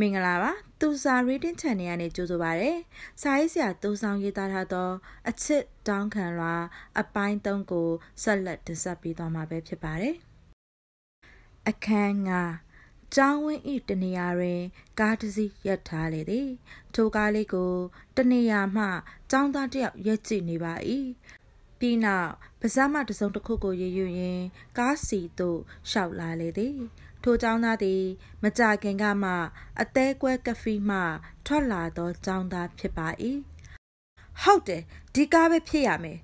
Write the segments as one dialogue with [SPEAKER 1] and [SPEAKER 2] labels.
[SPEAKER 1] မင်္ဂလာပါသူစာ reading channel ကနေကြိုဆိုပါရစေ။စာရေးဆရာသူဆောင်ရေးသားထားသော အချစ်တောင်းခံလွာအပိုင်း၃ကိုဆက်လက်တင်ဆက်ပေးသွားမှာပဲဖြစ်ပါတယ်။အခန်းငါကျောင်းဝင်းဤတနေရာတွင် ကားတစ်စီးရပ်ထားလေသည်။ထိုကားလေးကို တနေရာမှကျောင်းသားတစ်ယောက်ရပ်ကြည့်နေပါ၏။ပြီးနောက်ပါးစပ်မှတစုံတစ်ခုကိုရရွရင်ကားစီသို့ရှောက်လာလေသည်။ထိုကျောင်းသားသည်မကြခင်ကမှအသေးကွဲကဖီမှထွက်လာသောကျောင်းသားဖြစ်ပါ၏ဟုတ်တယ်ဒီကားပဲဖြစ်ရမယ်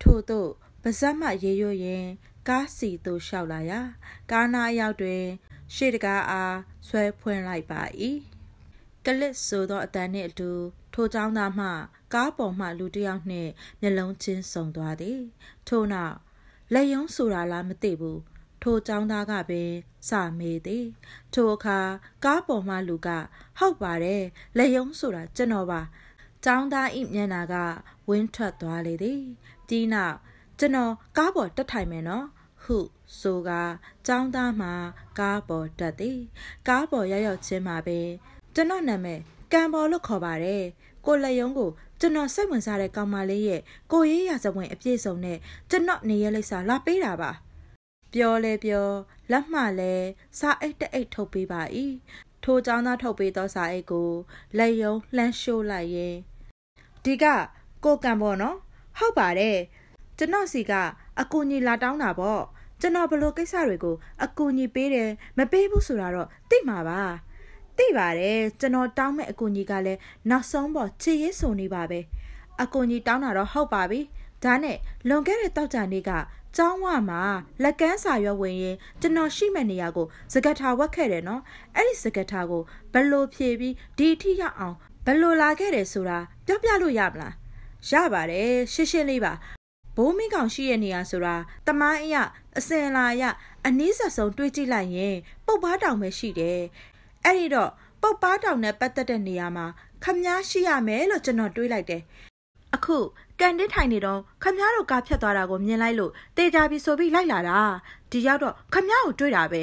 [SPEAKER 1] ထို့သို့ပါဇက်မှရေရွတ်ရင်ကားစီသို့လျှောက်လာရာကားနာအရောက်တွင်ရှေ့တကားအားဆွဲဖွင့်လိုက်ပါ၏ကလစ်ဆိုသောအတန်နှင့်အတူ ထိုကျောင်းသားမှ ကားပေါ်မှလူတစ်ယောက်နှင့်မျက်လုံးချင်းဆုံသွားသည်ထို့နောက်လက်ယုံဆိုတာလားမသိဘူးထိုចောင်းသားကပဲစမေးသည်ထိုအခါကားပေါ်မှလူကဟုတ်ပါတယ်လက်ယုံဆိုတာကျွန်တော်ပါចောင်းသားဤမျက်နာက ဝင်းထွက်သွားလေသည်ဒီနောက်ကျွန်တော်ကားပေါ်တက်ထိုင်မယ်နော်ဟုဆိုကចောင်းသားမှာ ကားပေါ်တက်သည်ကားပေါ်ရောက်ရောက်ချင်းမှာပဲကျွန်တော်နာမည်ကံပေါ်လို့ခေါ်ပါတယ်ကိုလက်ယုံကိုကျွန်တော်စိတ်ဝင်စားတဲ့ကောင်မလေးရဲ့ကိုရေးရစပွင့်အပြည့်စုံနဲ့ကျွန်တော်နေရလိမ့်စာလာပေးတာပါပြောလဲပြောလက်မှလည်းစာအိတ်တအိတ်ထုတ်ပေးပါ၏ထိုကျောင်းသားထုတ်ပေးသောစာအိတ်ကိုလက်ယုံလှမ်းရှိုးလိုက်ရင်ဒီကကိုကံပေါ့နော်ဟုတ်ပါတယ်ကျွန်တော်စီကအကူညီလာတောင်းတာပေါ့ကျွန်တော်ဘလို့ကိစ္စတွေကိုအကူညီပေးတယ်မပေးဘူးဆိုတာတော့သိမှာပါသိပါတယ်ကျွန်တော်တောင်းမဲ့အကူညီကလည်းနောက်ဆုံးပေါ်ချစ်ရေးဆုံနေပါပဲအကူညီတောင်းတာတော့ဟုတ်ပါပြီဒါနဲ့လွန်ခဲ့တဲ့တောက်ကြနေ့ကကျောင်းဝမှာလက်ကမ်းစာရွက်ဝင်ရင်ကျွန်တော်ရှိမဲ့နေရာကိုစကထာဝက်ခဲ့တယ်နော်အဲ့ဒီစကထာကိုဘလို့ဖြည့်ပြီးဒီအထိရအောင်ဘလို့လာခဲ့တယ်ဆိုတာပြောပြလို့ရမလားရပါတယ်ရှင်းရှင်းလေးပါဘိုးမိကောင်ရှိရဲ့နေရာဆိုတာတမိုင်းအရအစင်လာအရအနည်းဆက်ဆုံးတွေးကြည့်လိုက်ရင်ပုတ်ပါတောင်ပဲရှိတယ်အဲ့ဒီတော့ပုတ်ပါတောင်နဲ့ပတ်သက်တဲ့နေရာမှာ ခမားရှိရမယ်လို့ကျွန်တော်တွေးလိုက်တယ်အခုကန်တင်းထိုင်နေတော့ခမ ्या တို့ကားဖြတ်သွားတာကိုမြင်လိုက်လို့တေချာပြီးဆိုပြီးလိုက်လာတာဒီရောက်တော့ခမ ्या ကိုတွေ့တာပဲ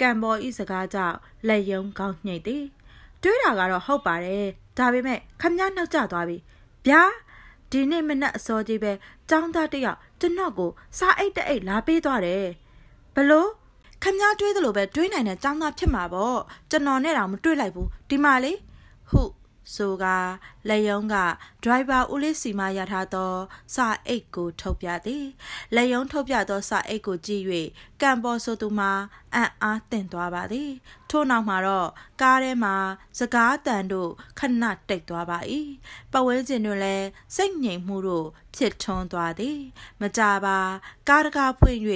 [SPEAKER 1] ကံပေါ်ဤစကားကြောင့်လက်ယုံကောင်းညှိတ်တယ်တွေ့တာကတော့ဟုတ်ပါတယ်ဒါပေမဲ့ခမ ्या နှောက်ကြသွားပြီဗျာဒီနေ့မနက်အစောကြီးပဲចောင်းသားတယောက်ကျွန်တော်ကိုစားအိတ်တအိတ်လာပေးသွားတယ်ဘလို့ခမ ्या တွေးသလိုပဲတွေးနိုင်တဲ့ចောင်းသားဖြစ်မှာပေါ့ကျွန်တော်နဲ့တော့မတွေးလိုက်ဘူးဒီမှာလေဟုတ်ဆိုကလက်ယုံကဒရိုက်ဘာဦးလေးစီမရထားသောစာအိတ်ကိုထုတ်ပြသည်လက်ယုံထုတ်ပြသောစာအိတ်ကိုကြည့်၍ကံပေါ်ဆိုသူမှာအံ့အားသင့်သွားပါသည် ထို့နောက်မှာတော့ကားထဲမှာစကားတန်တို့ခဏတိတ်သွားပါ၏ပဝင်းကျင်တွင်လည်းစိတ်ငြိမ်မှုတို့ဖြစ်ထွန်းသွားသည်မကြပါ ကားတကားဖွင့်၍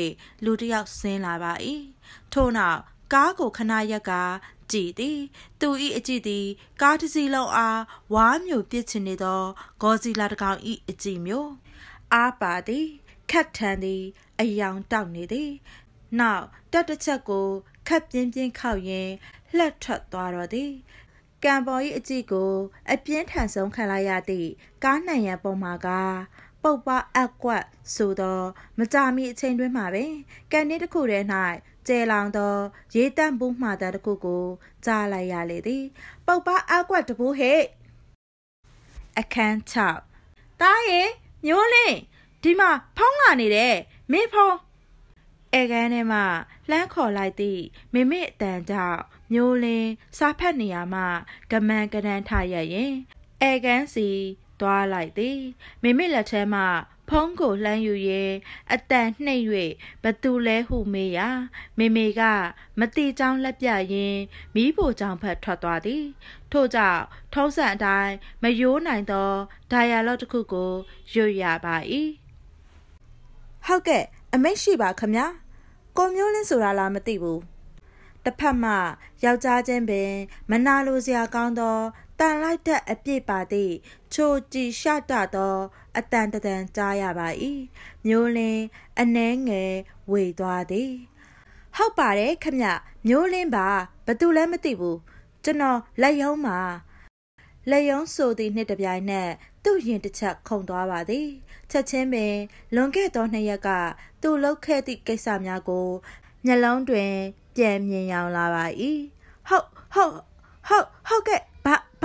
[SPEAKER 1] လူတစ်ယောက်ဆင်းလာပါ၏ထို့နောက်ကားကိုခဏရက်ကကြည်သည်သူ၏အကြည့်သည်ကားတစ်စီးလုံးအားဝါမျိုးပစ်ချင်နေသောဂေါ်ဇီလာတကောင်၏အကြည့်မျိုးအားပါသည်ခတ်ထန်သည်အယောင်တောက်နေသည်နောက်တက်တစ်ချက်ကိုခတ်ပြင်းပြင်းခောက်ရင်းလှက်ထွက်သွားတော့သည်ကံပေါ်၏အကြည့်ကို အပြင်းထန်ဆုံးခံလိုက်ရသည့်ကားနှံရံပေါ်မှာက ပုတ်ပါအက်ကွက် ဆိုသောမကြမီအချိန်တွင်းမှာပင်ကန်နေတစ်ခုထဲကျဲလောင်သောရေတန့်ဘူးမှတာတစ်ခုကို ကြားလိုက်ရလေသည်ပုပ်ပါအကွက်တပိုးဟဲ့အခန်း6တားရေမျိုးလင်းဒီမှာဖုံးလာနေတဲ့မင်းဖုံးဧကန်ထဲမှလှမ်းခေါ်လိုက်သည့်မိမိအတန်ကြောင့်မျိုးလင်းစာဖတ်နေရမှကမန်ကရန်ထရရင်ဧကန်စီသွားလိုက်သည်မိမိလက်ထဲမှဖုံးကိုလှမ်းယူရဲအတန်နှိပ်၍ဘသူလဲဟုမေးရာမေမေကမတိကြောင်းလက်ပြရင်မိဖို့ကြောင့်ဖက်ထွက်သွားသည်ထို့ကြောင့်ထုံးစံအတိုင်းမရိုးနိုင်သောဒိုင်ယာလော့တစ်ခုကိုရွတ်ရပါ၏ဟုတ်ကဲ့အမိတ်ရှိပါခမညာကိုမျိုးလင်းဆိုတာလားမသိဘူးတစ်ဖက်မှယောက်ျားချင်းပင်မနာလိုစရာကောင်းသောတန်လိုက်တဲ့အပြစ်ပါသည့်ချိုကြည်ရှတသောအတန်တန်ကြားရပါ၏မျိုးလင်းအနှဲငယ်ဝေသွားသည် ဟုတ်ပါတယ်ခမမျိုးလင်းပါဘသူလဲမသိဘူးကျွန်တော်လက်ယုံပါလက်ယုံဆိုသည့်နှစ်တပြိုင်နက်သူ့ရင်တစ်ချက်ခုန်သွားပါသည်ချက်ချင်းပင်လွန်ခဲ့သောနှစ်ရက်ကသူ့လုပ်ခဲ့သည့်ကိစ္စများကိုမျက်လုံးတွင်ပြန်မြင်ရောင်လာပါ၏ဟုတ်ဟုတ်ဟုတ်ဟုတ်ကဲ့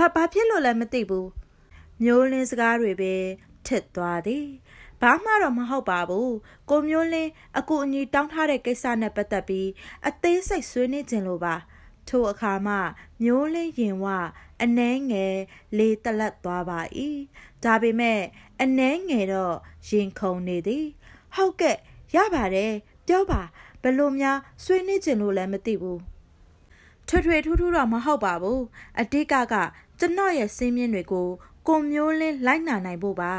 [SPEAKER 1] ဘာဘာဖြစ်လို့လဲမသိဘူးမျိုးလင်းစကားတွေပဲထက်သွားသည်ဘာမှတော့မဟုတ်ပါဘူးကိုမျိုးလင်းအကူအညီတောင်းထားတဲ့ကိစ္စနဲ့ပတ်သက်ပြီးအသေးစိတ်ဆွေးနွေးခြင်းလိုပါ ထိုအခါမှမျိုးလင်းရင်ဝအနှဲငယ်လေတလက်သွားပါ၏ဒါပေမဲ့အနှဲငယ်တော့ရင်ခုန်နေသည် ဟုတ်ကဲ့ရပါတယ်ပြောပါဘလို့များဆွေးနွေးခြင်းလို့လည်းမသိဘူးထွထွထူးထူးတော့မဟုတ်ပါဘူးအတိတ်ကကကျွန်တော်ရဲ့စင်းမြင့်တွေကိုကိုမျိုးလင်းလိုက်နာနိုင်ဖို့ပါ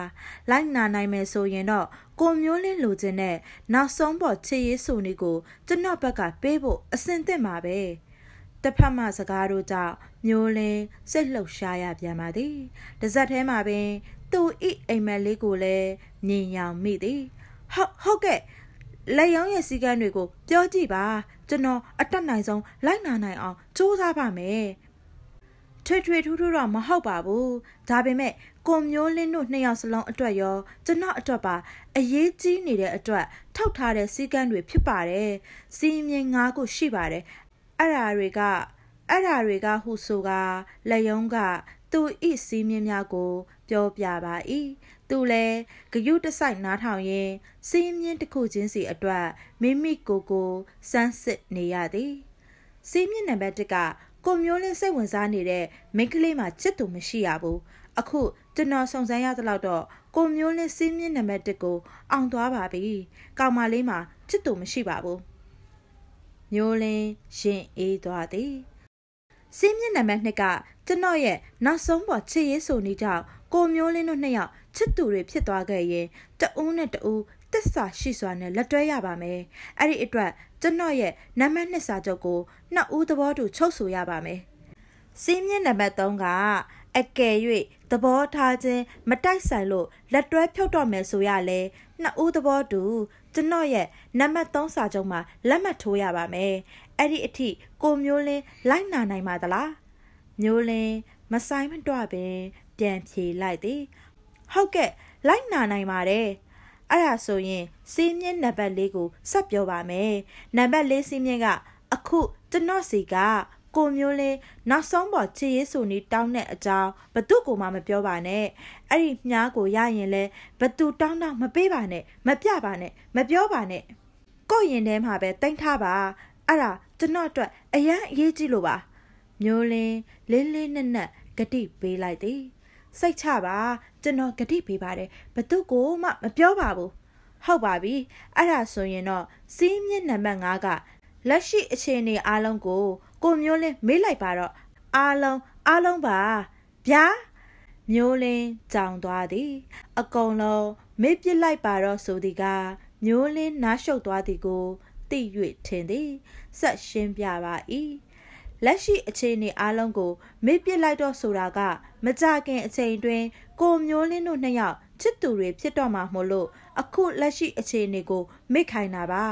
[SPEAKER 1] လိုက်နာနိုင်မယ်ဆိုရင်တော့ကိုမျိုးလင်းလိုချင်တဲ့နောက်ဆုံးပေါ်ချစ်ရေးဆိုနေကိုကျွန်တော်ဘက်ကပေးဖို့အဆင်သင့်ပါပဲတစ်ဖက်မှစကားတို့ကြောင့်မျိုးလင်းစိတ်လှုပ်ရှားရပြန်ပါသည်တစက်ထဲမှာပင်သူ့ဤအိမ်မက်လေးကိုလည်းမြင်ရောင်မိသည်ဟုတ်ဟုတ်ကဲ့လက်ရောင်းရဲ့စည်းကမ်းတွေကိုပြောကြည့်ပါကျွန်တော်အတက်နိုင်ဆုံးလိုက်နာနိုင်အောင်စူးစမ်းပါမယ်ထွေထွေထူးထူးတော့မဟုတ်ပါဘူးဒါပေမဲ့ကိုမျိုးလင်းတို့နှစ်ယောက်စလုံးအတွက်ရော ကျွန်တော်အတွက်ပါအရေးကြီးနေတဲ့အတွက်ထောက်ထားတဲ့စည်းကမ်းတွေဖြစ်ပါတယ်စီမင်း၅ခုရှိပါတယ်အဲ့ဒါတွေကအဲ့ဒါတွေကဟုဆိုကလက်ယုံကသူဤစည်းမျဉ်းများကိုပြောပြပါ၏သူလည်းဂယုတဆိုင်နားထောင်ရင်းစည်းမျဉ်းတစ်ခုချင်းစီအတွက်မိမိကိုယ်ကိုစမ်းစစ်နေရသည်စည်းမျဉ်းနံပါတ်1ကကိုမျိုးလင်းစိတ်ဝင်စားနေတဲ့မိန်းကလေးမှာချစ်သူမရှိရဘူးအခု ကျွန်တော်စုံစမ်းရသလောက်တော့ကိုမျိုးလင်းစီးမြင့်နံပါတ်1ကို အောင်သွားပါပြီကောင်မလေးမှာချစ်သူမရှိပါဘူးမျိုးလင်းရင်အေးသွားသည်စီးမြင့်နံပါတ်2ကကျွန်တော်ရဲ့နောက်ဆုံးပေါ်ချစ်ရေးဆိုနေကြောင့်ကိုမျိုးလင်းတို့နှစ်ယောက်ချစ်သူတွေဖြစ်သွားခဲ့ရင်တဦးနဲ့တဦးသစ္စာရှိစွာနဲ့လက်တွဲရပါမယ်။အဲ့ဒီအတွက်ကျွန်တော်ရဲ့နံပါတ်2စာချုပ်ကိုနှစ်ဦးသဘောတူချုပ်ဆိုရပါမယ်။စီးမြင့်နံပါတ်3ကအကယ်၍သဘောထားခြင်းမတိုက်ဆိုင်လို့လက်တွဲဖြုတ်တော့မယ်ဆိုရလဲနှစ်ဦးသဘောတူကျွန်တော်ရဲ့နံပါတ်3စာချုပ်မှာလက်မှတ်ထိုးရပါမယ်။အဲ့ဒီအထိကိုမျိုးလင်းလိုက်နာနိုင်ပါသလား။မျိုးလင်းမဆိုင်မတွပင်ပြန်ဖြေလိုက်သည်။ဟုတ်ကဲ့လိုက်နာနိုင်ပါတယ်။အဲ့ဒါဆိုရင် စီးမြင့်နံပါတ်၄ကိုဆက်ပြောပါမယ်နံပါတ်၄စီးမြင့်က အခုကျွန်တော်စီကကိုမျိုးလေးနောက်ဆုံးပေါ်ချစ်ရေးဆိုနေတောင်းတဲ့အကြောင်းဘသူ့ကိုမှမပြောပါနဲ့အဲ့ဒီမြားကိုရရင်လဲဘသူတောင်းတော့မပေးပါနဲ့မပြပါနဲ့မပြောပါနဲ့ကိုရင်ထဲမှာပဲတိမ့်ထားပါအဲ့ဒါကျွန်တော်အတွက် အရန်အရေးကြီးလို့ပါ မျိုးလင်းလေးလေးနက်နက်ဂတိပေးလိုက်သည်စိတ်ချပါကျွန်တော်ဂတိပေးပါတယ်ဘသူ့ကိုမှမပြောပါဘူးဟုတ်ပါပြီအဲ့ဒါဆိုရင်တော့စီးမြင့်နံပါတ်5ကလက်ရှိအခြေအနေအားလုံးကိုကိုမျိုးလင်းမေးလိုက်ပါတော့အားလုံးအားလုံးပါဗျာမျိုးလင်းကြောင်သွားသည်အကုန်လုံးမေ့ပစ်လိုက်ပါတော့ဆိုသည်ကမျိုးလင်းနားရှုပ်သွားသည်ကိုသိ၍ထင်သည်ဆက်ရှင်းပြပါ၏လက်ရှိအခြေအနေအားလုံးကို မေ့ပစ်လိုက်တော့ဆိုတာက မကြခင်အချိန်တွင် ကိုမျိုးလင်းတို့နှစ်ယောက်ချစ်သူတွေဖြစ်တော့မှာမို့လို့အခုလက်ရှိအခြေအနေကိုမေ့ခိုင်းတာပါ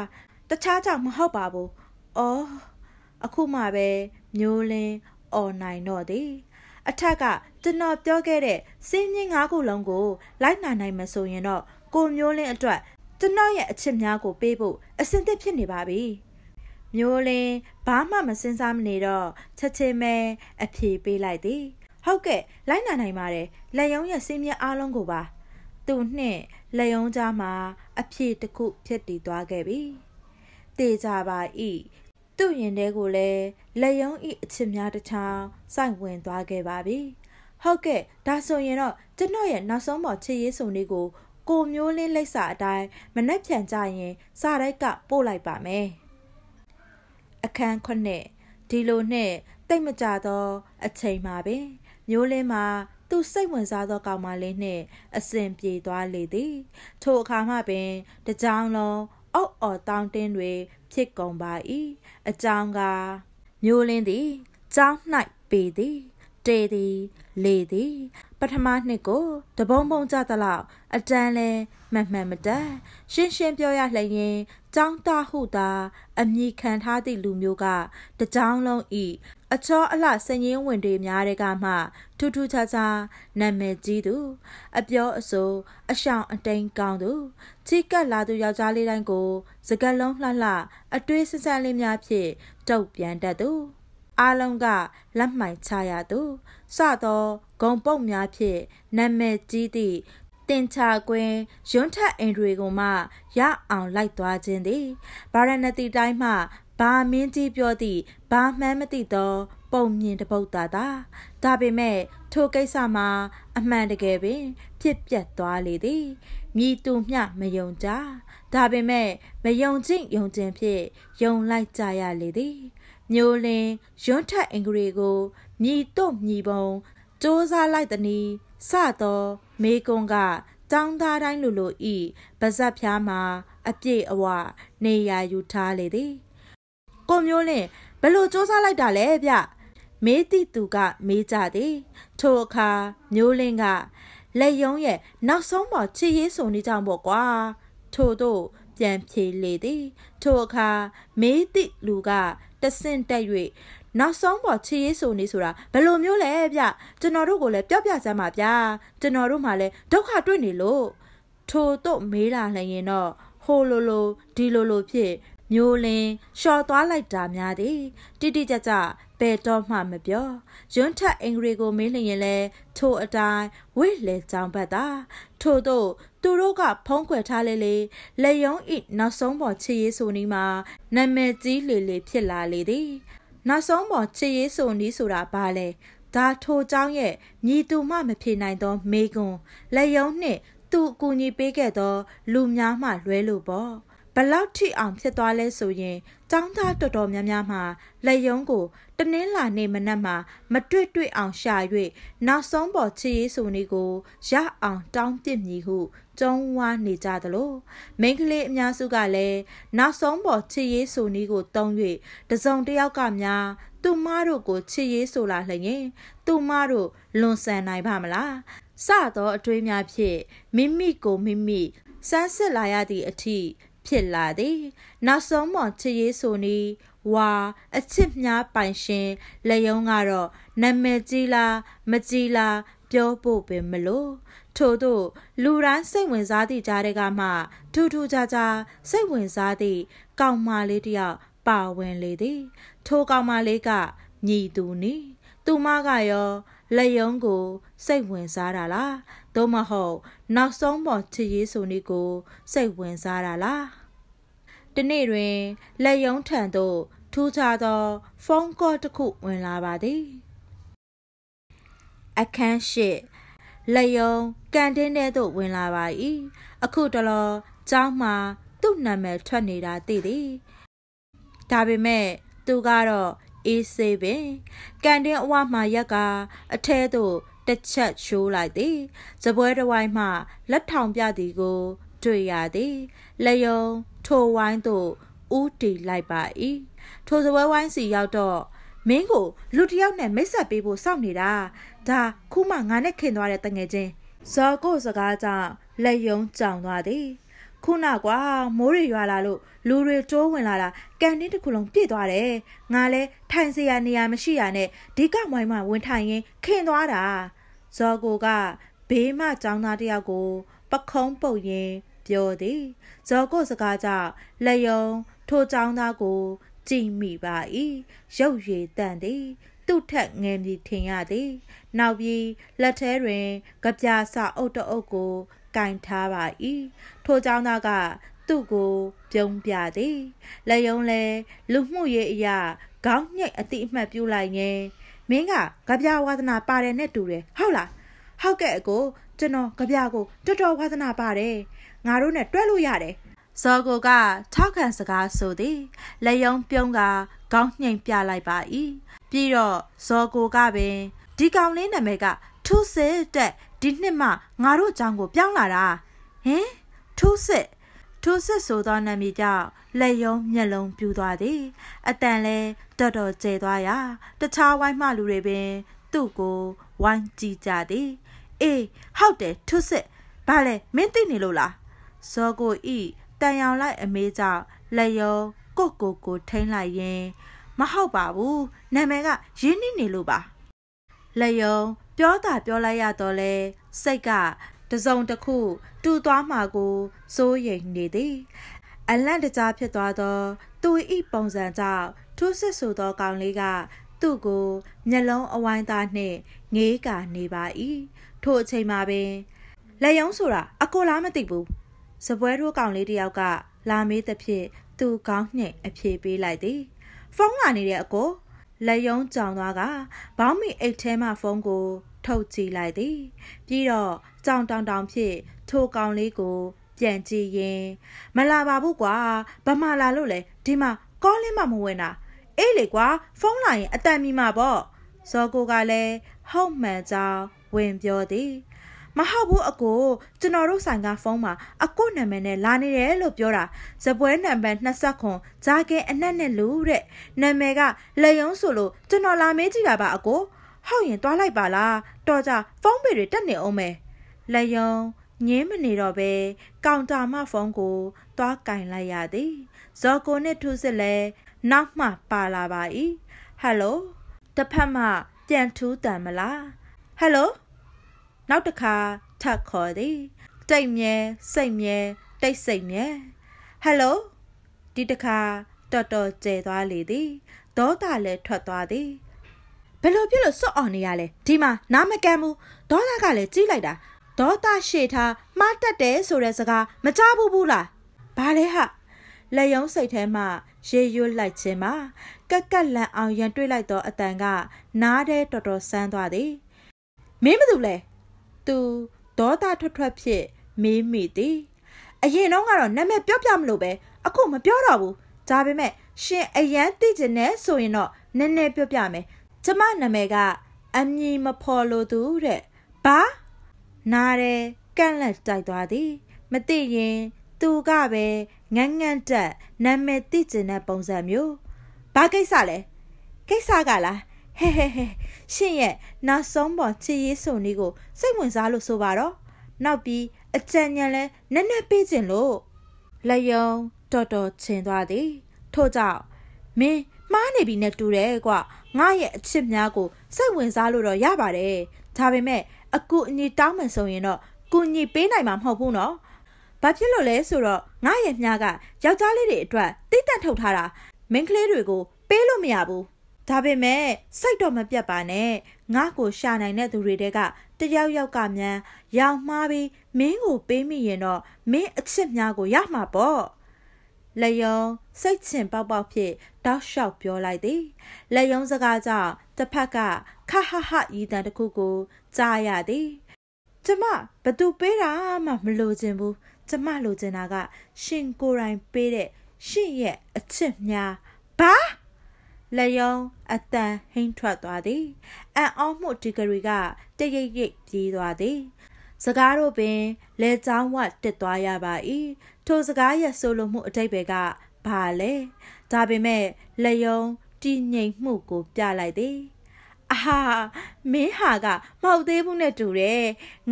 [SPEAKER 1] တခြားကြောင့်မဟုတ်ပါဘူး။အော်အခုမှပဲမျိုးလင်းအော်နိုင်တော့သည်။အထက်ကကျွန်တော်ပြောခဲ့တဲ့စင်းမြင့်၅ခုလုံးကို လိုက်နာနိုင်မဆိုရင်တော့ကိုမျိုးလင်းအတွက်ကျွန်တော်ရဲ့အချစ်များကိုပေးဖို့အဆင်သင့်ဖြစ်နေပါပြီ။မျိုးလင်းဘာမှမစင်စားမနေတော့ချက်ချင်းပဲအဖြေပေးလိုက်သည်ဟုတ်ကဲ့လိုက်နာနိုင်ပါတယ်လက်ယုံရဲ့စင်းမြအားလုံးကိုပါ သူနှင့်လက်ယုံကြားမှာအဖြေတစ်ခုဖြစ်တည်သွားခဲ့ပြီတေကြပါဤသူ့ရင်ထဲကိုလည်းလက်ယုံဤအချစ်များတစ်ချောင်းစိုက်ဝင်သွားခဲ့ပါပြီဟုတ်ကဲ့ဒါဆိုရင်တော့ကျွန်တော်ရဲ့နောက်ဆုံးပေါ်ချစ်ရေးစုံလေးကိုကိုမျိုးလင်းလိပ်စာအတိုင်းမနှက်ဖြန်ကြရင် စာတိုက်ကပို့လိုက်ပါမယ်အခန်းခွနဲ့ဒီလိုနဲ့တိတ်မကြသောအချိန်မှာပင်မျိုးလင်းမှာသူစိတ်ဝင်စားသောကောင်မလေးနှင့်အစဉ်ပြေသွားလေသည် ထိုအခါမှပင် တကြောင်လုံးအော့အော်တောင်းတင်းတွေဖြစ်ကုန်ပါ၏အကြောင်းကမျိုးလင်းသည်ကြောင်း၌ပေသည်တေသည်လေသည်ပထမနှစ်ကိုတဘုံဘုံကြသလောက်အတန်းလဲမှန်မှန်မတန်ရှင်းရှင်းပြောရလျင်ကြောင်းတဟုသာ အမိခံထားသည့်လူမျိုးကတကြောင်းလုံးဤအချောအလှစရင်ဝင်တွေများတဲ့ကမှထူးထူးခြားခြားနာမည်ကြီးသူ အပြောအဆိုအရှောင်အတိန်ကောင်းသူချီကပ်လာသူယောက်ျားလေးတိုင်းကို စကလုံးလှလှအတွေးစစလေးများဖြင့်တုတ်ပြန်တတ်သူအားလုံးကလက်မှိုင်ချရသူစသောဂုံပုတ်များဖြင့်နာမည်ကြီးသည့်တင်ချာကွင်းယွန်းထအင်တွေကိုမှရအောင်လိုက်သွားခြင်းသည်ဗာရဏသီတိုင်းမှဘာမင်းကြီးပြောသည့်ဘာမှန်းမသိသော ပုံမြင်တပုတ်သာသာဒါပေမဲ့ထိုကိစ္စမှာ အမှန်တကယ်ပင်ဖြစ်ပျက်သွားလေသည်မြည်သူမျှမယုံကြဒါပေမဲ့မယုံချင်းယုံခြင်းဖြင့်ယုံလိုက်ကြရလေသည်မျိုးလင်းရွန်းထက်အင်္ဂရီကိုမြည်တော့မြည်ပုံစ조사လိုက်သည်စသောမေကွန်ကတောင်းသားတိုင်းလိုလိုဤပါဇက်ဖျားမှာအပြည့်အဝနေရာယူထားလေသည်ကိုမျိုးလင်းဘလို့စ조사လိုက်တာလဲဗျမေးသည့်သူကမေးကြသည်ထိုအခါမျိုးလင်းကလက်ယုံရဲ့နောက်ဆုံးပေါ်ချစ်ရေးဆုံနေကြပေါ့ကွာထို့သို့ပြန်ဖြေလေသည်ထိုအခါမေးသည့်လူကတဆင့်တက်၍နောက်ဆုံးပေါ်ချေရေးဆိုနေဆိုတာဘယ်လိုမျိုးလဲဗျကျွန်တော်တို့ကိုလည်းပြောပြစမ်းပါဗျာကျွန်တော်တို့မှလည်းဒုက္ခတွေ့နေလို့ထိုတို့မေးလာလျင်တော့ဟိုလိုလိုဒီလိုလိုဖြစ်မျိုးလင်းလျှော်သွားလိုက်တာများသည်တိတိကျကျဘယ်တော့မှမပြောယွန်းထက်အင်္ဂရီကိုမေးလျင်လဲထိုအတိုင်းဝိလေကြောင်ဘက်သာထို့သို့သူတို့ကဖုံးကွယ်ထားလေလေလက်ယုံဤနောက်ဆုံးပေါ်ချစ်ရေးဆိုနီးမှာနာမည်ကြီးလေလေဖြစ်လာလေသည်နောက်ဆုံးပေါ်ချစ်ရေးဆိုနီးဆိုတာဘာလဲဒါထိုเจ้าရဲ့ညီသူမှမဖြစ်နိုင်သောမေကွန်လက်ယုံနှင့်သူအကူညီပေးခဲ့သောလူများမှလွဲလို့ပေါ့ဘလောက်ထိအောင်ဖြစ်သွားလဲဆိုရင်ကျောင်းသားတော်တော်များများမှာလက်ယုံကိုတနင်္လာနေ့မနက်မှာမတွေ့တွေ့အောင်ရှာ၍နောက်ဆုံးပေါ်ချစ်ရေးဆိုနေကိုရအောင် တောင်းပစ်မည်ဟုကြုံဝါနေကြသလိုမိန်းကလေးအများစုကလည်းနောက်ဆုံးပေါ်ချစ်ရေးဆိုနေကိုတုံး၍တစုံတယောက်ကများသူမတို့ကိုချစ်ရေးဆိုလာလျင်သူမတို့လွန်ဆန်နိုင်ပါမလားစသောအတွေးများဖြင့်မိမိကိုမိမိစမ်းစစ်လာရသည့်အထိဖြစ်လာသည်နောက်ဆုံးမှချစ်ရေးဆိုနီဝါအချစ်များပိုင်ရှင်လက်ယုံကတော့နာမည်ကြီးလားမကြီးလားပြောဖို့ပင်မလို့ထို့သို့လူတိုင်းစိတ်ဝင်စားသည့်ကြားတဲ့ကမှထူးထူးခြားခြားစိတ်ဝင်စားသည့်ကောင်မလေးတယောက်ပါဝင်လေသည်ထိုကောင်မလေးကမြည်သူနီသူမကရောလက်ယုံကို စိတ်ဝင်စားတာလားသို့မဟုတ် နောက်ဆုံးပေါ်ချစ်ရေးဆိုနည်းကို စိတ်ဝင်စားတာလားဒီနေ့တွင်လက်ယုံထံသို့ထူးခြားသောဖုန်းကောတစ်ခုဝင်လာပါသည်အခန်းရှိလက်ယုံကန်တင်းထဲသို့ဝင်လာပါ၏အခုတလောကျောင်းမှာသူ့နာမည်ထွက်နေတာသိသည်ဒါပေမဲ့သူကတော့အေးဆေးပင်ကန်တင်းအဝမှရက်ကအထဲသို့တစ်ချက်ရှိုးလိုက်သည်ဇပွဲတစ်ဝိုင်းမှလက်ထောင်ပြသည်ကို တွေ့ရသည်လယုံ ထိုဝိုင်းသို့ဦးတည်လိုက်ပါ၏ထိုဇပွဲဝိုင်းစီရောက်တော့မင်းကိုလူတယောက်နဲ့မိတ်ဆက်ပေးဖို့စောင့်နေတာဒါခုမှငါနဲ့ခင်သွားတဲ့တငယ်ချင်းဇော်ကိုစကားကြောင့်လက်ယုံကြောင်သွားသည်ခုနကွာမိုးတွေရွာလာလို့လူတွေတိုးဝင်လာတာကန်တင်းတစ်ခုလုံးပြည့်သွားတယ်ငါလဲထိုင်စရာနေရာမရှိရနဲ့ဒီကမိုင်းမဝင်ထိုင်ရင်ခင်သွားတာဇော်ကိုကဘေးမှចောင်းသားတယောက်ကို ပခုံးပုတ်ရင်းပြောသည်ဇော်ကိုစကားကြောင့်လက်ယုံထိုចောင်းသားကို ကြည်မိပါ၏ရုပ်ရည်တန့်သည် သူ့ထက်ငယ်မည်ထင်ရသည် နောက်ပြီးလက်ထဲတွင်ကြပြစာအုပ်တအုပ်ကိုကင်ထားပါ၏ထိုကြောင့်သားကသူ့ကိုပြုံးပြသည်လက်ယုံလဲလူမှုရေးအရာခေါင်းညိတ်အတိအမှတ်ပြုလိုက်ငယ်မင်းကကြပြဝါသနာပါတယ်နဲ့တူတယ်ဟုတ်လားဟုတ်ကဲ့အကိုကျွန်တော်ကြပြကိုတော်တော်ဝါသနာပါတယ်ငါတို့နဲ့တွဲလို့ရတယ်ဇော်ကိုကထောက်ခံစကားဆိုသည်လက်ယုံပြုံးကခေါင်းညှိမ်ပြလိုက်ပါ၏ပြီးတော့ဇော်ကိုကပင်ဒီကောင်လေးနာမည်ကထူးစစ်တဲ့ဒီနှစ်မှငါတို့အကြောင်းကိုပြောင်းလာတာဟင်ထိုးစစ်ထိုးစစ်ဆိုသောနာမည်ကြောင့်လက်ယုံမျက်လုံးပြူသွားသည်အတန်လဲတော်တော်ကျဲသွားရာတခြားဝိုင်းမှလူတွေပင် သူ့ကိုဝိုင်းကြည့်ကြသည်အေးဟုတ်တယ်ထိုးစစ်ဘာလဲမင်းသိနေလို့လားဇောကိုဤတန်ရောင်လိုက်အမေးကြောင့်လက်ယုံကိုကိုကိုထိန်လိုက်ရင် မဟုတ်ပါဘူးနာမည်ကရင်းနှီးနေလို့ပါလက်ယုံပြောတာပြောလိုက်ရတော့လဲစိတ်ကတစုံတစ်ခုတူသွားမှာကိုစိုးရိမ်နေသည် အလန့်တကြားဖြစ်သွားသောသူ၏ပုံစံကြောင့်ထူးဆစ်ဆိုသောကောင်လေးကသူ့ကိုမျက်လုံးအဝိုင်းသားနှင့်ငေးကာနေပါ၏ထို့အချိန်မှာပင်လက်ယုံဆိုတာအကိုလားမသိဘူးစပွဲထိုးကောင်လေးတယောက်ကလာမေးသဖြင့်သူကောင်းနှင့်အဖြေပေးလိုက်သည်ဖုန်းလာနေတဲ့အကိုလက်ယုံကြောင်သွားကဘောင်းမီအိတ်ထဲမှဖုန်းကိုထုတ်ကြည့်လိုက်သည်ပြီးတော့ကြောင်တောင်တောင်ဖြစ်ထိုကောင်လေးကိုပြန်ကြည့်ရင်မလာပါဘူးကွာဗမာလာလို့လဲဒီမှာကောလင်းမမဝင်တာအေးလေကွာ ဖုန်းလာရင်အတန်မီမှာပေါ့ဇော်ကိုကလည်းဟုတ်မှန်ကြောင်းဝင်ပြောသည်မဟုတ်ဘူးအကိုကျွန်တော်တို့ဆိုင်ကဖုန်းမှာအကိုနံပါတ်နဲ့လာနေတယ်လို့ပြောတာဇပွဲနံပါတ်20ခွန်ဂျာကဲအနက်နဲ့လူတဲ့နံပါတ်ကလေယုံဆိုလို့ကျွန်တော်လာမေးကြည့်တာပါအကိုဟောက်ရင်သွားလိုက်ပါလားတော်ကြဖုန်းပေတွေတက်နေအောင်မယ်လက်ယုံငင်းမနေတော့ပဲကောင်တာမဖုန်းကိုသွားကင်လိုက်ရသည်ဇော်ကိုနဲ့ထုစစ်လဲနောက်မှပါလာပါ၏ဟယ်လိုတဖက်မှပြန်ထူးတန်မလားဟယ်လိုနောက်တစ်ခါထပ်ခေါ်သည်တိတ်မြဲစိတ်မြဲတိတ်စိတ်မြဲဟယ်လိုဒီတစ်ခါတော်တော်ကျဲသွားလေသည်ဒေါသလည်းထွက်သွားသည်ဘယ်လိုဖြစ်လို့စွတ်အောင်နေရလဲဒီမှာနားမကမ်းဘူးဒေါသကလည်းကြီးလိုက်တာဒေါသရှေထားမှားတက်တယ်ဆိုတဲ့စကားမကြဘူးဘူးလားဘာလဲဟာလက်ယုံစိတ်ထဲမှရေရွတ်လိုက်ခြင်းမှာကက်ကက်လန်အောင်ရန်တွေးလိုက်သောအတန်ကနားထဲတော်တော်ဆန်းသွားသည်မင်းမသူလဲသူဒေါသထွက်ထွက်ဖြစ်မေးမိသည်အရင်တော့ကတော့နာမည်ပြောပြမလို့ပဲအခုမပြောတော့ဘူးဒါပေမဲ့ရှင်အရန်သိကျင်နေဆိုရင်တော့နည်းနည်းပြောပြမယ်ကျမနာမည်ကအမည်မဖော်လိုသူတဲ့ဘာနာတယ်ကန့်လက်တိုက်သွားသည် မသိရင် သူကပဲငန်းငန်းတက်နာမည်သိကျင်တဲ့ပုံစံမျိုးဘာကိစ္စလဲကိစ္စကလားဟဲဟဲဟဲရှင်ရဲ့နောက်ဆုံးပေါ်ချစ်ရေးဆုံလေးကိုစိတ်ဝင်စားလို့ဆိုပါတော့နောက်ပြီးအကြံဉာဏ်လဲနက်နက်ပေးခြင်းလို့လယုံ တော်တော်ချင်သွားသည် ထို့ကြောင့်မင်းမှားနေပြီနဲ့တူတယ်ကွငါရဲ့အချစ်များကိုစိတ်ဝင်စားလို့တော့ရပါတယ်ဒါပေမဲ့အကူအညီတောင်းမှဆိုရင်တော့ကူညီပေးနိုင်မှာမဟုတ်ဘူးနော်ဘာဖြစ်လို့လဲဆိုတော့ငါရဲ့မြားကယောက်ျားလေးတွေအတွက်တိတ်တန့်ထုတ်ထားတာမိန်းကလေးတွေကိုပေးလို့မရဘူးဒါပေမဲ့စိတ်တော့မပြတ်ပါနဲ့ငါ့ကိုရှာနိုင်တဲ့သူတွေတဲကတယောက်ယောက်ကမြန်ရောင်မှားပြီးမင်းကိုပေးမိရင်တော့မင်းအချစ်များကိုရမှာပေါ့လယုံစိတ်ချင်ပေါက်ပေါက်ဖြင့် တောက်လျှောက်ပြောလိုက်သည်လယုံစကားကြောင့်တစ်ဖက်ကခဟဟဤတန်တစ်ခုကို ကြားရသည်ကျမဘသူပေးတာမှ မလိုချင်ဘူးကျမလိုချင်တာက ရှင်ကိုယ်တိုင်ပေးတဲ့ရှင်ရဲ့အချစ်များဘာလယုံအတန်ဟိမ့်ထွက်သွားသည်အံ့ဩမှုဒီဂရီကတရိပ်ရိပ်ပြေးသွားသည်စကားတို့ပင်လဲချောင်းဝတက်သွားရပါ၏ထိုစကားရဲ့ဆိုလိုမှုအတိတ်ပဲကဘာလဲဒါပေမဲ့လက်ယုံတည်ငြိမ်မှုကိုပြလိုက်သည်အာဟာမင်းဟာကမဟုတ်သေးဘူးနဲ့တူတယ်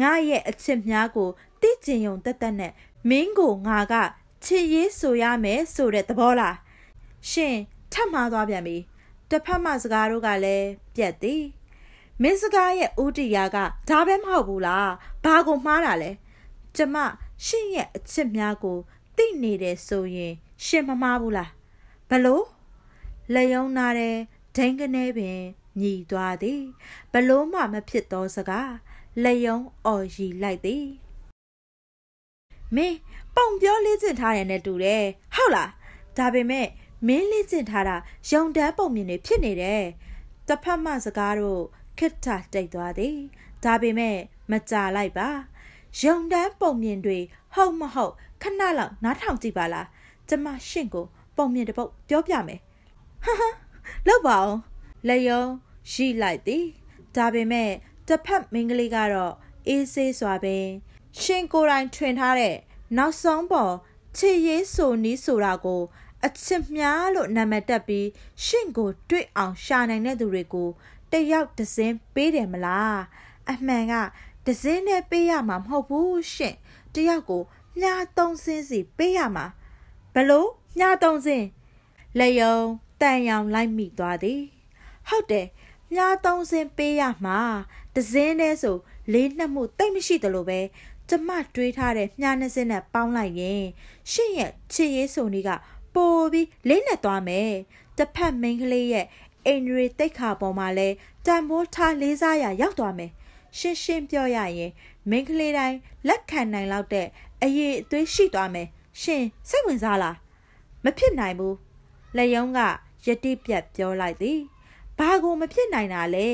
[SPEAKER 1] ငါရဲ့အချစ်များကိုတိကျင်ယုံတက်တက်နဲ့မင်းကိုငါကချစ်ရေးဆိုရမယ်ဆိုတဲ့သဘောလားရှင်ထပ်မှားသွားပြန်ပြီတစ်ဖက်မှာစကားတို့ကလည်းပြက်သည်မင်းစကားရဲ့အိုတီယာကဒါပဲမဟုတ်ဘူးလားဘာကိုမှားတာလဲကျမရှင့်ရဲ့အချစ်များကို သိနေတယ်ဆိုရင် ရှင်မမှားဘူးလားဘလို့လက်ယုံနာတဲ့ဒိန်ကနေပင်ညီသွားသည်ဘလို့မှမဖြစ်သောစကားလက်ယုံအော်ရီလိုက်သည်မင်းပုံပြောလေ့ကျင့်ထားရတဲ့တူတယ်ဟုတ်လားဒါပေမဲ့မင်းလေ့ကျင့်ထားတာယုံတန်းပုံမြင်တွေဖြစ်နေတယ်တဖက်မှစကားတို့ခိတ္တတိတ်သွားသည်ဒါပေမဲ့မကြလိုက်ပါ ရုံတန်းပုံမြင်တွေဟုတ်မဟုတ်ခဏလောက်နားထောင်ကြည့်ပါလားကျမရှင့်ကို ပုံမြင်တစ်ပုတ်ပြောပြမယ်ဟဟလောက်ပါအောင်လက်ယုံရှိလိုက်သည်ဒါပေမဲ့တစ်ဖက်မင်းကလေးကတော့အေးဆေးစွာပဲရှင်ကိုယ်တိုင်ထွင်ထားတဲ့နောက်ဆုံးပေါ်ခြေရေးဆိုနီးဆိုတာကို အချစ်များလို့နာမည်တက်ပြီးရှင့်ကို တွေ့အောင်ရှာနိုင်တဲ့သူတွေကိုတယောက်ဒဇင်းပေးတယ်မလားအမှန်ကဒဇင်းနဲ့ပေးရမှာမဟုတ်ဘူးရှင့်တယောက်ကိုမြားသုံးစင်းစီပေးရမှာဘလို့မြားသုံးစင်းလေယုံတန်ရောင်လိုက်မိသွားသည် ဟုတ်တယ်မြားသုံးစင်းပေးရမှာဒဇင်းနဲ့ဆိုလေးနှစ်မှုတိတ်မရှိတယ်လို့ပဲကျမတွေးထားတဲ့မြားနှစ်စင်းနဲ့ပေါင်းလိုက်ရင် ရှင့်ရဲ့ချစ်ရေးစုံတွေကပိုပြီးလေးနဲ့သွားမယ်တဖက်မင်းကလေးရဲ့အိမ်တွေတိတ်ခါပေါ်မှာလဲတံပိုးထားလေးစားရရောက်သွားမယ်ရှင်းရှင်းပြောရရင်မိန်းကလေးတိုင်းလက်ခံနိုင်လောက်တဲ့အရေးအသွေးရှိသွားမယ်ရှင်စိတ်ဝင်စားလားမဖြစ်နိုင်ဘူးလက်ယုံကယတိပြတ်ပြောလိုက်သည်ဘာကိုမဖြစ်နိုင်တာလဲ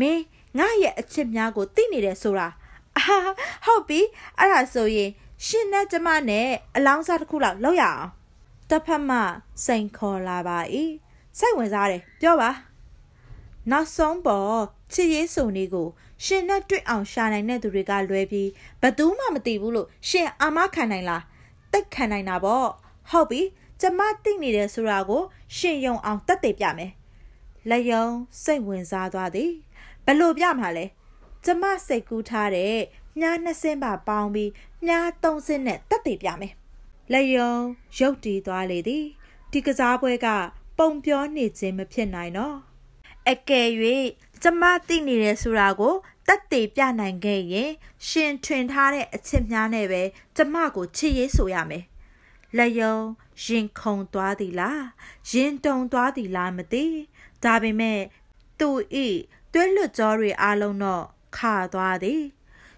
[SPEAKER 1] မင်းငါရဲ့အချစ်များကိုသိနေတယ်ဆိုတာအာဟုတ်ပြီအဲ့ဒါဆိုရင်ရှင်နဲ့ကျမနဲ့အလောင်းစားတစ်ခုလောက်လောက်ရအောင်တဖက်မှစိန်ခေါ်လာပါ၏စိတ်ဝင်စားတယ်ပြောပါနောက်ဆုံးပေါ်ချစ်ရေးစုံလေးကိုရှင်နဲ့တွေ့အောင်ရှာနိုင်တဲ့သူတွေကလွဲပြီးဘသူမှမသိဘူးလို့ရှင်အာမခံနိုင်လားတက်ခံနိုင်တာပေါ့ဟုတ်ပြီကျမသိနေတယ်ဆိုတာကို ရှင်ယုံအောင်တက်တည်ပြမယ်လက်ယုံစိတ်ဝင်စားသွားသည်ဘလို့ပြမှာလဲကျမစိတ်ကူးထားတဲ့မြားနှစ်စင်းပါပေါင်းပြီးမြားသုံးစင်းနဲ့တက်တည်ပြမယ်လက်ယုံ ရုပ်တည်သွားလေသည်ဒီကစားပွဲကပုံပြောနေခြင်းမဖြစ်နိုင်တော့အကယ်၍ကျမသိနေတယ်ဆိုတာကိုတက်တေပြနိုင်ခဲ့ရင်ရှင်ထွင်ထားတဲ့အချစ်များနဲ့ပဲကျမကိုချစ်ရေးဆိုရမယ်လက်ယုံရင်ခုန်သွားသည်လားရင်တုန်သွားသည်လားမသိဒါပေမဲ့သူဤတွဲလွတ်ကြောတွေအလုံးတော့ခါသွားသည်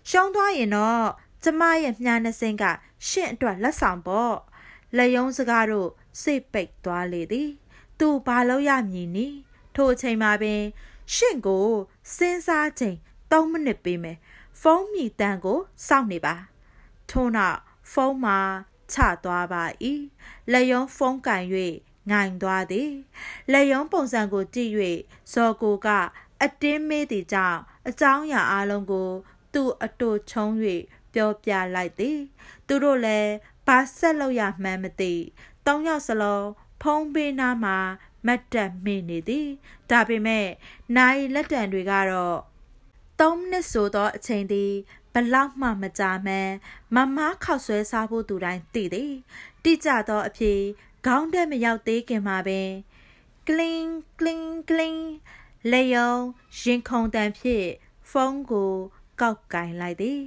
[SPEAKER 1] ရှုံးသွားရင်တော့ကျမရဲ့မြားနှစင်းကရှင့်အတွက်လက်ဆောင်ပေါ့လက်ယုံစကားတို့စိတ်ပိတ်သွားလေသည်သူဘာလုပ်ရမည်နည်းထိုအချိန်မှာပင်ရှင့်ကိုစဉ်းစားချိန်3မိနစ်ပေးမယ်ဖုန်းမိတန်ကိုစောင့်နေပါ ထို့နောက်ဖုန်းမှာချသွားပါ၏လက်ရုံးဖုန်းကင်၍ငိုင်သွားသည်လက်ရုံးပုံစံကိုကြည့်၍ဇော်ကိုက အတင်းမေးသည့်ကြောင့်အကြောင်းအရာအလုံးကို သူ့အတူချုံ၍ပြောပြလိုက်သည် သူတို့လည်းဘာဆက်လုပ်ရမှန်းမသိသုံးယောက်စလုံးဖုံးပေးနားမှာမတ်တက်မိနေသည်ဒါပေမဲ့နိုင်လက်တံတွေကတော့သုံးနှစ်ဆိုသောအချိန်သည်ဘလောက်မှမကြမ်းမမခောက်ဆွဲစားဖို့သူတိုင်းသိသည် တိကျသောအဖြစ်ခေါင်းတက်မရောက်သေးခင်မှာပင် kling kling kling လေယုံရင်ခုန်တန်ဖြင့်ဖုန်းကို ကောက်ကင်လိုက်သည်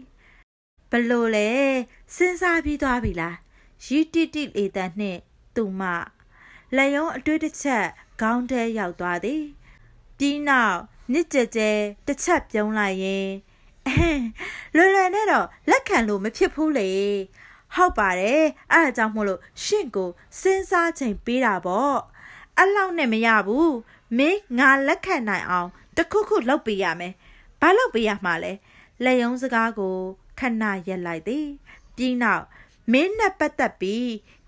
[SPEAKER 1] ဘလို့လဲစဉ်းစားပြီးသွားပြီလားရီတိတိလေတန်နှင့်သူမလက်ရုံးအတွေ့တစ်ချက်ခေါင်းထဲရောက်သွားသည်ပြီးနောက်နစ်ကြဲကြဲတစ်ချက်ပြုံးလိုက်ရင်လွယ်လွယ်နဲ့တော့လက်ခံလို့မဖြစ်ဘူးလေဟုတ်ပါတယ်အဲ့ဒါကြောင့်မို့လို့ရှင့်ကိုစဉ်းစားချိန်ပေးတာပေါ့အဲ့လောက်နဲ့မရဘူးမင်းငါလက်ခံနိုင်အောင်တခုခုလုပ်ပေးရမယ်ဘာလုပ်ပေးရမှာလဲလက်ယုံစကားကိုခဏရက်လိုက်သည်ပြီးနောက်မင်းနဲ့ပတ်သက်ပြီး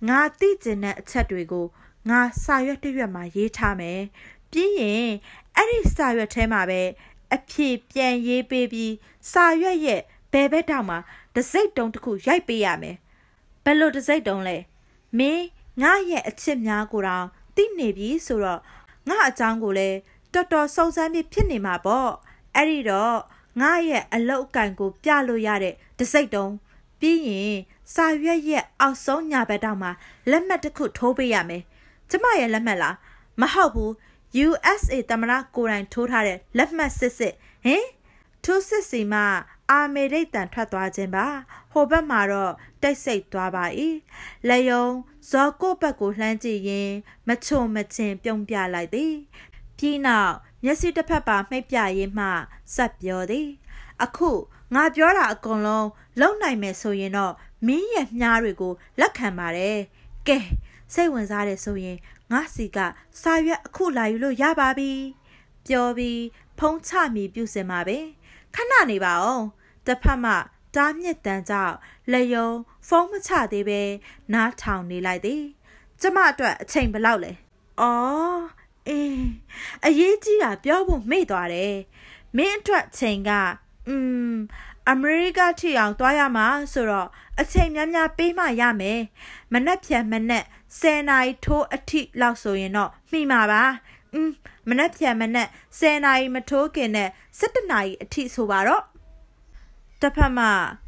[SPEAKER 1] ငါသိကျင်တဲ့အချက်တွေကိုငါစာရွက်တစ်ရွက်မှာရေးထားမယ်ပြီးရင်အဲ့ဒီစာရွက်ထဲမှာပဲအဖြေပြန်ရေးပေးပြီးစာရွက်ရဲ့ဘယ်ဘက်တောင်မှာတစိုက်တုံးတစ်ခုရိုက်ပေးရမယ်ဘယ်လိုတစိုက်တုံးလဲမင်းငါရဲ့အချစ်များကိုတော့သိနေပြီဆိုတော့ငါအကြောင်းကိုလည်းတော်တော်စုံစမ်းပြီးဖြစ်နေမှာပေါ့အဲ့ဒီတော့ငါရဲ့အလောက်အကန်ကိုပြလို့ရတဲ့တစိုက်တုံးပြီးရင်စာရွက်ရဲ့အောက်ဆုံးညာဘက်တောင်မှာလက်မှတ်တစ်ခုထိုးပေးရမယ်ကျမရဲ့လက်မှတ်လားမဟုတ်ဘူး USA တမရကိုတိုင်ထိုးထားတဲ့လက်မှတ်စစ်စစ်ဟင်ထိုးစစ်စီမှာအာမေရိတ်တန်ထွက်သွားခြင်းပါဟိုဘက်မှာတော့တိတ်ဆိတ်သွားပါ၏လက်ယုံဇော်ကိုဘက်ကိုလှမ်းကြည့်ရင် မချုံမချင်ပြုံးပြလိုက်သည်ပြီးနောက်မျက်စိတစ်ဖက်ပါမှိတ်ပြရေးမှဆက်ပြောသည် အခုငါပြောတာအကုန်လုံးလုံနိုင်မယ်ဆိုရင်တော့မင်းရဲ့မြားတွေကိုလက်ခံပါတယ်ကဲစိတ်ဝင်စားတယ်ဆိုရင်ငါစီကစာရွက်အခုလာယူလို့ရပါပြီပြောပြီးဖုံးချမိပြုစင်ပါပဲခဏနေပါဦးတစ်ဖက်မှတားမြစ်တန်ကြောင့်လက်ယုံဖုံးမချသေးပဲနားထောင်နေလိုက်သည်ကျမအတွက်အချိန်ဘလောက်လဲအော်အေးအရေးကြီးတာပြောဖို့မေ့သွားတယ်မင်းအတွက်ချိန်ကอืมအမေရိကထိအောင်သွားရမှာဆိုတော့အချိန်များများပေးမှရမယ်မနှက်ဖြန်မနှက်10နာရီထိုးအထိလောက်ဆိုရင်တော့မိမှာပါอืมမနှက်ဖြန်မနှက်10နာရီမထိုးခင်နဲ့17နာရီအထိဆိုပါတော့တဖက်မှ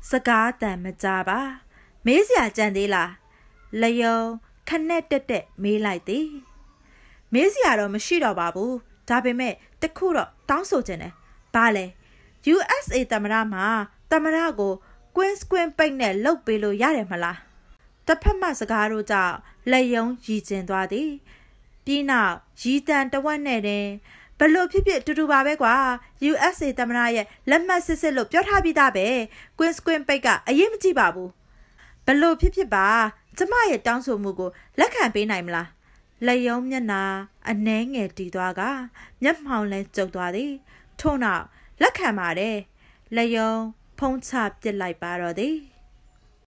[SPEAKER 1] စကားတန်မကြပါ မေးစရာကြံသေးလားလယုံခနဲ့တက်တက်မေးလိုက်သည်မေးစရာတော့မရှိတော့ပါဘူးဒါပေမဲ့တခုတော့တောင်းဆိုခြင်းတယ်ဘာလဲ USA သမ္မတမှာသမ္မတကို Queen Queen ပိတ်နဲ့လုတ်ပေးလို့ရတယ်မလားတဖက်မှစကားတို့ကြောင့်လက်ယုံရည်ကျင်သွားသည်ပြီးနောက်ရည်တန်တဝက်နဲ့တင်ဘလို့ဖြစ်ဖြစ် တူတူပါပဲကွာ USA သမ္မတရဲ့လက်မှတ်စစ်စစ်လို့ပြောထားပြီးသားပဲ Queen Queen ပိတ်ကအရေးမကြီးပါဘူးဘလို့ဖြစ်ဖြစ်ပါကျမရဲ့တောင်းဆိုမှုကိုလက်ခံပေးနိုင်မလားလက်ယုံမျက်နာအနှဲငယ်တီသွားကမျက်မှောင်လဲကျုပ်သွားသည်ထို့နောက်လက်ခံပါတယ်လက်ယုံဖုံးချပစ်လိုက်ပါတော့သည်